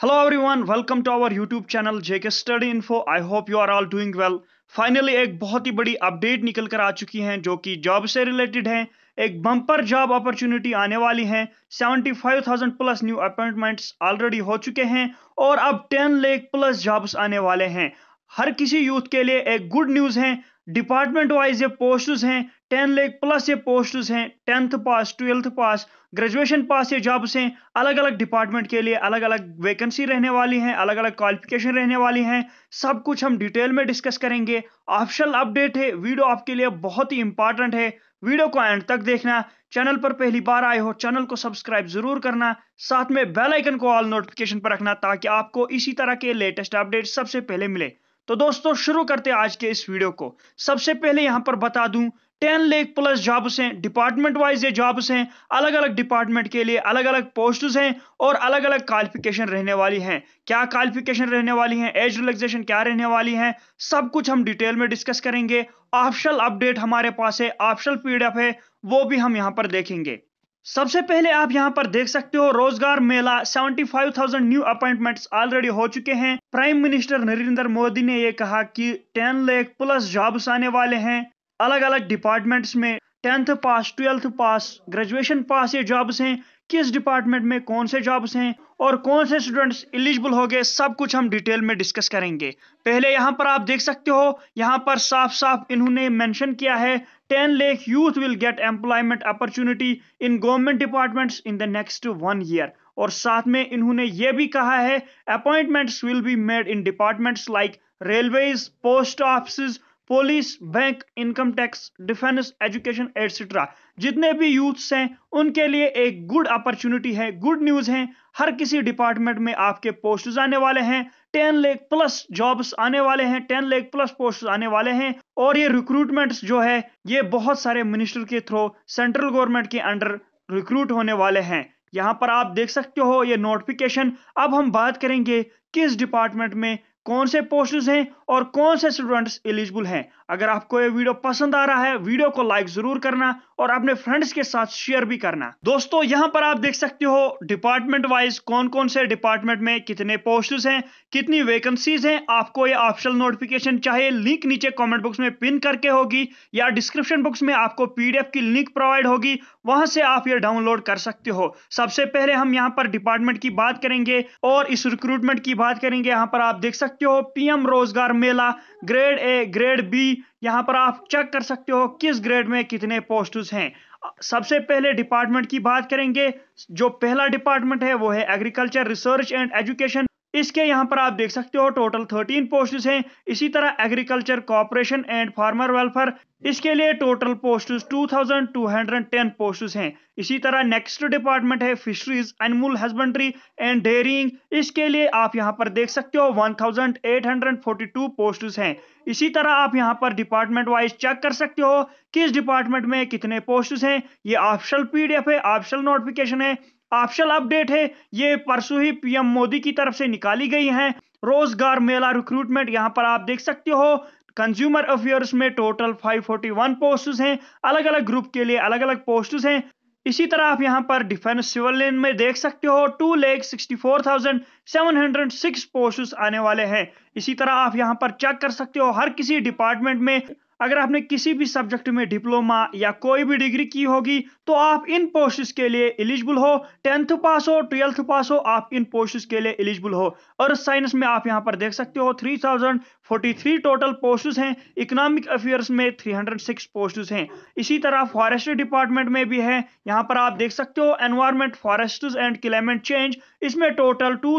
Hello everyone, welcome to our YouTube channel JK Study Info. I hope you are all doing well. Finally एक बहुत ही बड़ी update निकल कर आ चुकी है जो कि जॉब से रिलेटेड है एक बम्पर जॉब अपॉर्चुनिटी आने वाली five 75,000 plus new appointments already हो चुके हैं और अब 10 लेख प्लस जॉब्स आने वाले हैं हर किसी यूथ के लिए एक गुड न्यूज़ है डिपार्टमेंट वाइज ये पोस्ट्स हैं टेन लेख प्लस ये पोस्ट्स हैं tenth pass twelfth pass graduation pass ये जॉब्स हैं अलग अलग डिपार्टमेंट के लिए अलग अलग वैकेंसी रहने वाली हैं अलग अलग क्वालिफिकेशन रहने वाली हैं सब कुछ हम डिटेल में डिस्कस करेंगे ऑप्शनल अपडेट है वीडियो आपके लिए बहुत ही इंपॉर्टेंट है वीडियो को एंड तक देखना चैनल पर पहली बार आए हो चैनल को सब्सक्राइब जरूर करना साथ में बेल आइकन को ऑल नोटिफिकेशन पर रखना ताकि आपको इसी तरह के लेटेस्ट अपडेट सबसे पहले मिले तो दोस्तों शुरू करते आज के इस वीडियो को सबसे पहले यहां पर बता दूं टेन लेख प्लस जॉब्स हैं डिपार्टमेंट वाइज ये जॉब्स हैं अलग अलग डिपार्टमेंट के लिए अलग अलग पोस्ट्स हैं और अलग अलग क्वालिफिकेशन रहने वाली हैं क्या क्वालिफिकेशन रहने वाली हैं एज रिलैक्सेशन क्या रहने वाली हैं सब कुछ हम डिटेल में डिस्कस करेंगे ऑप्शनल अपडेट हमारे पास है ऑप्शनल पीडीएफ है वो भी हम यहाँ पर देखेंगे सबसे पहले आप यहां पर देख सकते हो रोजगार मेला 75,000 न्यू अपॉइंटमेंट्स ऑलरेडी हो चुके हैं प्राइम मिनिस्टर नरेंद्र मोदी ने ये कहा कि 10 लाख प्लस जॉब्स आने वाले हैं अलग अलग डिपार्टमेंट्स में tenth pass twelfth pass graduation pass ये जॉब्स हैं किस डिपार्टमेंट में कौन से जॉब्स हैं और कौन से स्टूडेंट्स एलिजिबल हो गए सब कुछ हम डिटेल में डिस्कस करेंगे पहले यहाँ पर आप देख सकते हो यहाँ पर साफ साफ इन्होंने मेंशन किया है ten lakh youth will get employment opportunity in government departments in the next one year और साथ में इन्होंने ये भी कहा है appointments will be made in departments like railways post office police bank income tax defence education etcetera जितने भी यूथ्स हैं उनके लिए एक गुड अपॉर्चुनिटी है गुड न्यूज़ है हर किसी डिपार्टमेंट में आपके पोस्ट आने वाले हैं टेन लेख प्लस जॉब्स आने वाले हैं टेन लेख प्लस पोस्ट आने वाले हैं और ये रिक्रूटमेंट जो है ये बहुत सारे मिनिस्टर के थ्रू सेंट्रल गवर्नमेंट के अंडर रिक्रूट होने वाले हैं यहाँ पर आप देख सकते हो ये नोटिफिकेशन अब हम बात करेंगे किस डिपार्टमेंट में कौन से पोस्ट हैं और कौन से स्टूडेंट्स एलिजिबल हैं अगर आपको ये वीडियो पसंद आ रहा है वीडियो को लाइक जरूर करना और अपने फ्रेंड्स के साथ शेयर भी करना दोस्तों यहाँ पर आप देख सकते हो डिपार्टमेंट वाइज कौन कौन से डिपार्टमेंट में कितने पोस्ट हैं कितनी वैकेंसीज हैं आपको ये ऑप्शनल नोटिफिकेशन चाहिए लिंक नीचे कॉमेंट बॉक्स में पिन करके होगी या डिस्क्रिप्शन बॉक्स में आपको पीडीएफ की लिंक प्रोवाइड होगी वहां से आप ये डाउनलोड कर सकते हो सबसे पहले हम यहाँ पर डिपार्टमेंट की बात करेंगे और इस रिक्रूटमेंट की बात करेंगे यहाँ पर आप देख सकते सकते हो PM Rozgar Mela grade A grade B यहाँ पर आप चेक कर सकते हो किस ग्रेड में कितने पोस्ट्स हैं सबसे पहले डिपार्टमेंट की बात करेंगे जो पहला डिपार्टमेंट है वो है एग्रीकल्चर रिसर्च एंड एजुकेशन इसके यहाँ पर आप देख सकते हो टोटल 13 पोस्ट्स हैं इसी तरह agriculture cooperation and farmer welfare इसके लिए टोटल पोस्ट 2210 पोस्ट्स हैं इसी तरह नेक्स्ट डिपार्टमेंट है fisheries animal husbandry and dairying इसके लिए आप यहां पर देख सकते हो 1842 पोस्ट्स हैं इसी तरह आप यहां पर डिपार्टमेंट वाइज चेक कर सकते हो किस डिपार्टमेंट में कितने पोस्ट्स हैं ये ऑप्शनल पीडीएफ है ऑप्शनल नोटिफिकेशन है ऑप्शनल अपडेट है ये परसों ही पीएम मोदी की तरफ से निकाली गई है रोजगार मेला रिक्रूटमेंट यहां पर आप देख सकते हो कंज्यूमर अफेयर्स में टोटल 541 पोस्ट हैं अलग अलग ग्रुप के लिए अलग अलग पोस्ट हैं इसी तरह आप यहाँ पर डिफेंस सिविल में देख सकते हो two lakh sixty four thousand seven hundred six post आने वाले हैं इसी तरह आप यहाँ पर चेक कर सकते हो हर किसी डिपार्टमेंट में अगर आपने किसी भी सब्जेक्ट में डिप्लोमा या कोई भी डिग्री की होगी तो आप इन पोस्ट के लिए एलिजिबल हो टेंथ पास हो ट्वेल्थ पास हो आप इन पोस्ट के लिए एलिजिबल हो अर्थ साइंस में आप यहां पर देख सकते हो 3043 टोटल पोस्ट हैं इकोनॉमिक अफेयर्स में 306 पोस्ट हैं इसी तरह फॉरेस्ट डिपार्टमेंट में भी है यहाँ पर आप देख सकते हो environment forest and climate change इसमें टोटल टू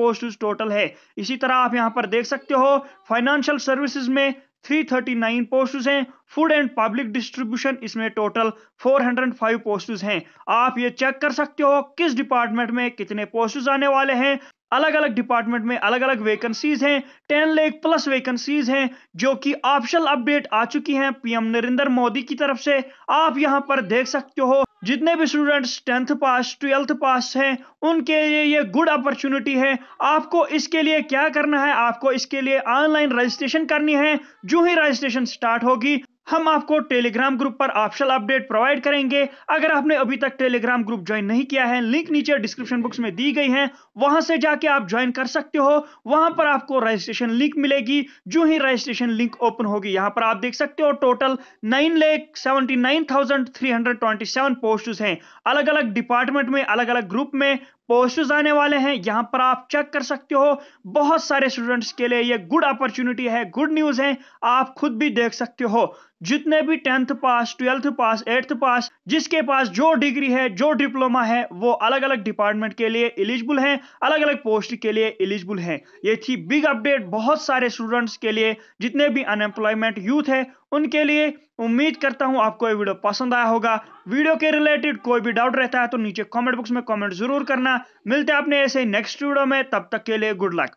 पोस्ट टोटल है इसी तरह आप यहाँ पर देख सकते हो फाइनेंशियल सर्विसेज में 339 पोस्ट्स हैं फूड एंड पब्लिक डिस्ट्रीब्यूशन इसमें टोटल 405 पोस्ट्स हैं आप ये चेक कर सकते हो किस डिपार्टमेंट में कितने पोस्ट्स आने वाले हैं अलग अलग डिपार्टमेंट में अलग अलग वैकेंसीज हैं टेन लेख प्लस वैकेंसीज हैं जो कि ऑप्शनल अपडेट आ चुकी हैं पीएम नरेंद्र मोदी की तरफ से आप यहां पर देख सकते हो जितने भी students tenth pass twelfth pass हैं उनके लिए ये गुड अपॉर्चुनिटी है आपको इसके लिए क्या करना है आपको इसके लिए ऑनलाइन रजिस्ट्रेशन करनी है जो ही रजिस्ट्रेशन स्टार्ट होगी हम आपको टेलीग्राम ग्रुप पर ऑप्शनल अपडेट प्रोवाइड करेंगे अगर आपने अभी तक टेलीग्राम ग्रुप ज्वाइन नहीं किया है लिंक नीचे डिस्क्रिप्शन बॉक्स में दी गई है वहां से जाके आप ज्वाइन कर सकते हो वहां पर आपको रजिस्ट्रेशन लिंक मिलेगी जो ही रजिस्ट्रेशन लिंक ओपन होगी यहां पर आप देख सकते हो total nine lakh seventy nine thousand three hundred twenty seven post हैं अलग अलग डिपार्टमेंट में अलग अलग ग्रुप में पोस्ट आने वाले हैं यहाँ पर आप चेक कर सकते हो बहुत सारे स्टूडेंट्स के लिए ये गुड अपॉर्चुनिटी है गुड न्यूज़ है आप खुद भी देख सकते हो जितने भी tenth pass twelfth pass eighth pass जिसके पास जो डिग्री है जो डिप्लोमा है वो अलग अलग डिपार्टमेंट के लिए एलिजिबल हैं अलग अलग पोस्ट के लिए इलिजिबल हैं ये थी बिग अपडेट बहुत सारे स्टूडेंट्स के लिए जितने भी अनएम्प्लॉयमेंट यूथ है उनके लिए उम्मीद करता हूं आपको ये वीडियो पसंद आया होगा वीडियो के रिलेटेड कोई भी डाउट रहता है तो नीचे कमेंट बॉक्स में कमेंट जरूर करना मिलते हैं आपने ऐसे नेक्स्ट वीडियो में तब तक के लिए गुड लक